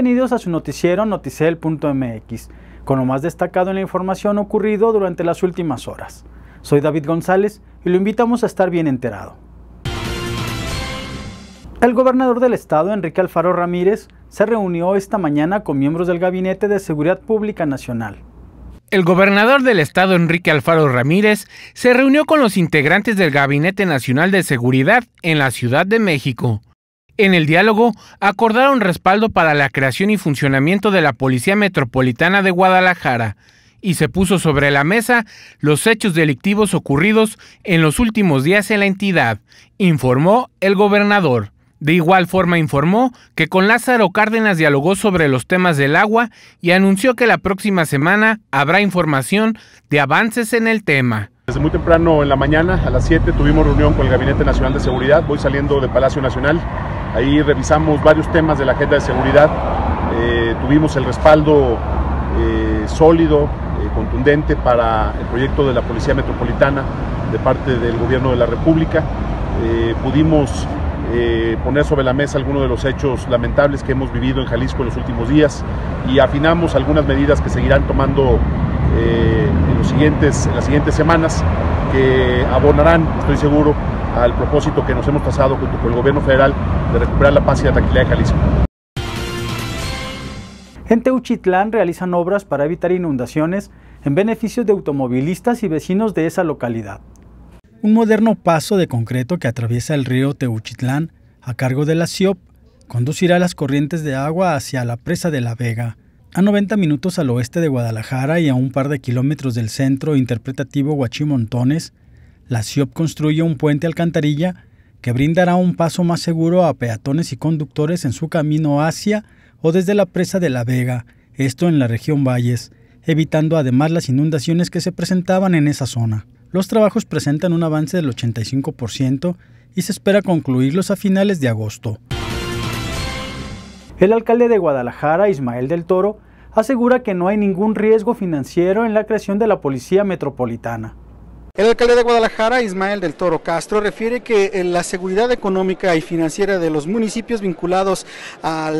Bienvenidos a su noticiero noticel.mx, con lo más destacado en la información ocurrido durante las últimas horas. Soy David González y lo invitamos a estar bien enterado. El gobernador del estado, Enrique Alfaro Ramírez, se reunió esta mañana con miembros del Gabinete de Seguridad Pública Nacional. El gobernador del estado, Enrique Alfaro Ramírez, se reunió con los integrantes del Gabinete Nacional de Seguridad en la Ciudad de México en el diálogo acordaron respaldo para la creación y funcionamiento de la Policía Metropolitana de Guadalajara y se puso sobre la mesa los hechos delictivos ocurridos en los últimos días en la entidad, informó el gobernador. De igual forma informó que con Lázaro Cárdenas dialogó sobre los temas del agua y anunció que la próxima semana habrá información de avances en el tema. Desde muy temprano en la mañana, a las 7, tuvimos reunión con el Gabinete Nacional de Seguridad. Voy saliendo de Palacio Nacional. Ahí revisamos varios temas de la agenda de seguridad. Eh, tuvimos el respaldo eh, sólido, eh, contundente para el proyecto de la Policía Metropolitana de parte del Gobierno de la República. pudimos poner sobre la mesa algunos de los hechos lamentables que hemos vivido en Jalisco en los últimos días y afinamos algunas medidas que seguirán tomando en las siguientes semanas que abonarán, estoy seguro, al propósito que nos hemos pasado junto con el gobierno federal de recuperar la paz y la tranquilidad de Jalisco. En Teuchitlán realizan obras para evitar inundaciones en beneficio de automovilistas y vecinos de esa localidad. Un moderno paso de concreto que atraviesa el río Teuchitlán a cargo de la SIOP... conducirá las corrientes de agua hacia la presa de La Vega, a 90 minutos al oeste de Guadalajara y a un par de kilómetros del centro interpretativo Huachimontones, la CIOP construye un puente alcantarilla que brindará un paso más seguro a peatones y conductores en su camino hacia o desde la presa de La Vega, esto en la región Valles, evitando además las inundaciones que se presentaban en esa zona. Los trabajos presentan un avance del 85% y se espera concluirlos a finales de agosto. El alcalde de Guadalajara, Ismael del Toro, asegura que no hay ningún riesgo financiero en la creación de la Policía Metropolitana. El alcalde de Guadalajara, Ismael del Toro Castro, refiere que eh, la seguridad económica y financiera de los municipios vinculados a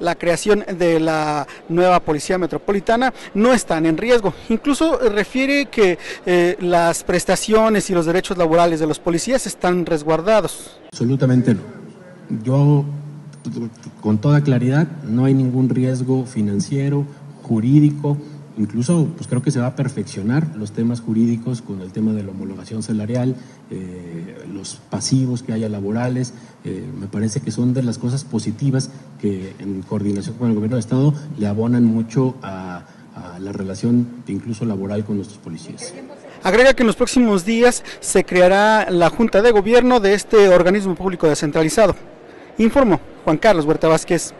la creación de la nueva policía metropolitana no están en riesgo. Incluso eh, refiere que eh, las prestaciones y los derechos laborales de los policías están resguardados. Absolutamente no. Yo, con toda claridad, no hay ningún riesgo financiero, jurídico Incluso, pues creo que se va a perfeccionar los temas jurídicos con el tema de la homologación salarial, eh, los pasivos que haya laborales. Eh, me parece que son de las cosas positivas que en coordinación con el gobierno de Estado le abonan mucho a, a la relación incluso laboral con nuestros policías. Agrega que en los próximos días se creará la Junta de Gobierno de este organismo público descentralizado. Informo Juan Carlos Huerta Vázquez.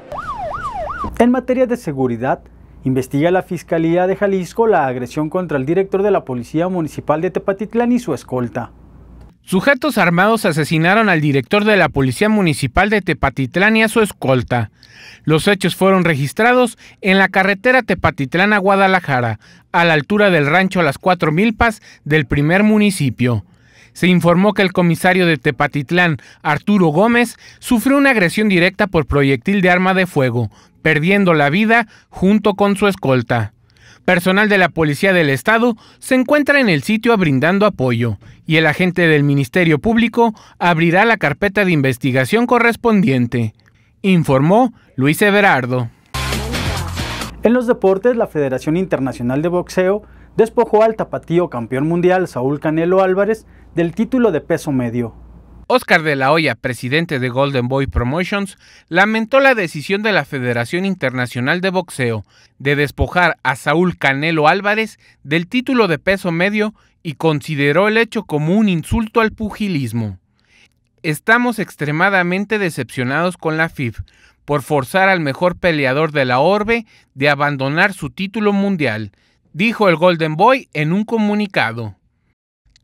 En materia de seguridad, Investiga la Fiscalía de Jalisco la agresión contra el director de la Policía Municipal de Tepatitlán y su escolta. Sujetos armados asesinaron al director de la Policía Municipal de Tepatitlán y a su escolta. Los hechos fueron registrados en la carretera Tepatitlán a Guadalajara, a la altura del rancho Las Cuatro Milpas del primer municipio. Se informó que el comisario de Tepatitlán, Arturo Gómez, sufrió una agresión directa por proyectil de arma de fuego, perdiendo la vida junto con su escolta. Personal de la Policía del Estado se encuentra en el sitio brindando apoyo y el agente del Ministerio Público abrirá la carpeta de investigación correspondiente, informó Luis Everardo. En los deportes, la Federación Internacional de Boxeo despojó al tapatío campeón mundial Saúl Canelo Álvarez del título de peso medio Oscar de la Hoya, presidente de Golden Boy Promotions, lamentó la decisión de la Federación Internacional de Boxeo de despojar a Saúl Canelo Álvarez del título de peso medio y consideró el hecho como un insulto al pugilismo. Estamos extremadamente decepcionados con la FIB por forzar al mejor peleador de la orbe de abandonar su título mundial, dijo el Golden Boy en un comunicado.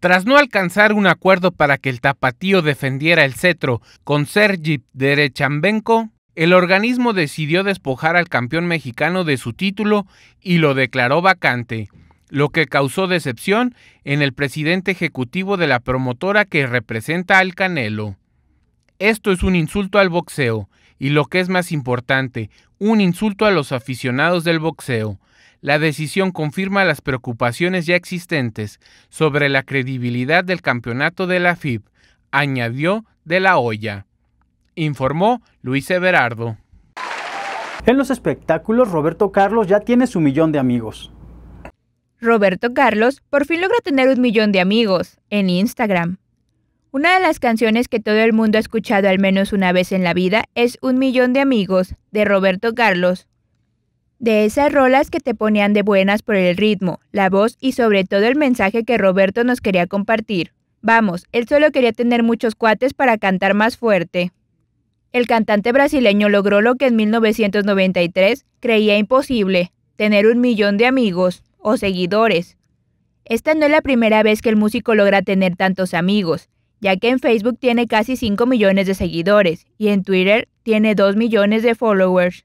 Tras no alcanzar un acuerdo para que el tapatío defendiera el cetro con Sergi Derechambenko, el organismo decidió despojar al campeón mexicano de su título y lo declaró vacante, lo que causó decepción en el presidente ejecutivo de la promotora que representa al Canelo. Esto es un insulto al boxeo, y lo que es más importante, un insulto a los aficionados del boxeo la decisión confirma las preocupaciones ya existentes sobre la credibilidad del campeonato de la FIB, añadió de la olla. Informó Luis Everardo. En los espectáculos, Roberto Carlos ya tiene su millón de amigos. Roberto Carlos por fin logra tener un millón de amigos en Instagram. Una de las canciones que todo el mundo ha escuchado al menos una vez en la vida es Un millón de amigos de Roberto Carlos. De esas rolas que te ponían de buenas por el ritmo, la voz y sobre todo el mensaje que Roberto nos quería compartir. Vamos, él solo quería tener muchos cuates para cantar más fuerte. El cantante brasileño logró lo que en 1993 creía imposible, tener un millón de amigos o seguidores. Esta no es la primera vez que el músico logra tener tantos amigos, ya que en Facebook tiene casi 5 millones de seguidores y en Twitter tiene 2 millones de followers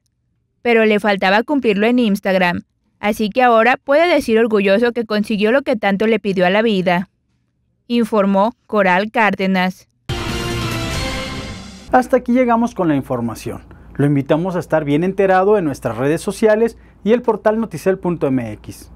pero le faltaba cumplirlo en Instagram. Así que ahora puede decir orgulloso que consiguió lo que tanto le pidió a la vida, informó Coral Cárdenas. Hasta aquí llegamos con la información. Lo invitamos a estar bien enterado en nuestras redes sociales y el portal noticel.mx.